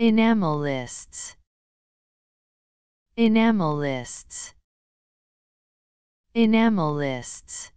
Enamelists. Enamelists. Enamelists.